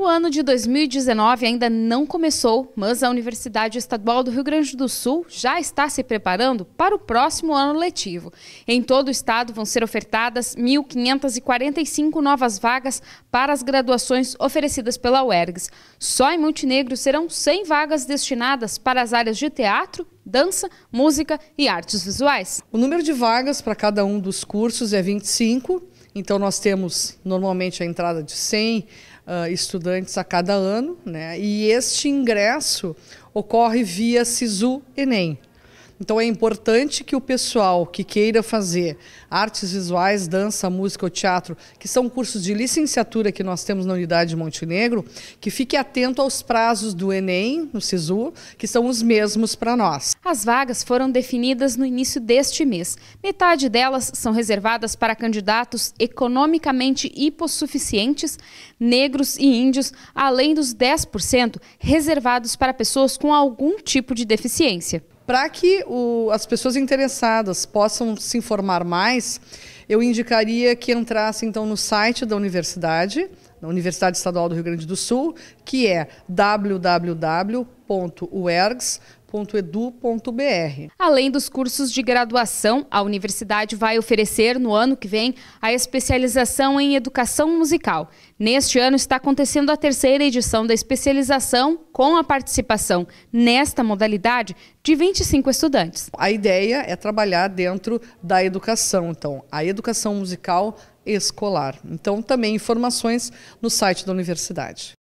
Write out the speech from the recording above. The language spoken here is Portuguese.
O ano de 2019 ainda não começou, mas a Universidade Estadual do Rio Grande do Sul já está se preparando para o próximo ano letivo. Em todo o estado vão ser ofertadas 1.545 novas vagas para as graduações oferecidas pela UERGS. Só em Montenegro serão 100 vagas destinadas para as áreas de teatro, dança, música e artes visuais. O número de vagas para cada um dos cursos é 25 então, nós temos normalmente a entrada de 100 uh, ah, estudantes a cada ano, né? e este ingresso ocorre via SISU-ENEM. Então é importante que o pessoal que queira fazer artes visuais, dança, música ou teatro, que são cursos de licenciatura que nós temos na unidade de Montenegro, que fique atento aos prazos do Enem, no SISU, que são os mesmos para nós. As vagas foram definidas no início deste mês. Metade delas são reservadas para candidatos economicamente hipossuficientes, negros e índios, além dos 10% reservados para pessoas com algum tipo de deficiência. Para que o, as pessoas interessadas possam se informar mais, eu indicaria que entrasse então no site da universidade, da Universidade Estadual do Rio Grande do Sul, que é www.uergs.com www.unicamp.edu.br. Além dos cursos de graduação, a universidade vai oferecer no ano que vem a especialização em educação musical. Neste ano está acontecendo a terceira edição da especialização com a participação nesta modalidade de 25 estudantes. A ideia é trabalhar dentro da educação, então, a educação musical escolar. Então, também informações no site da universidade.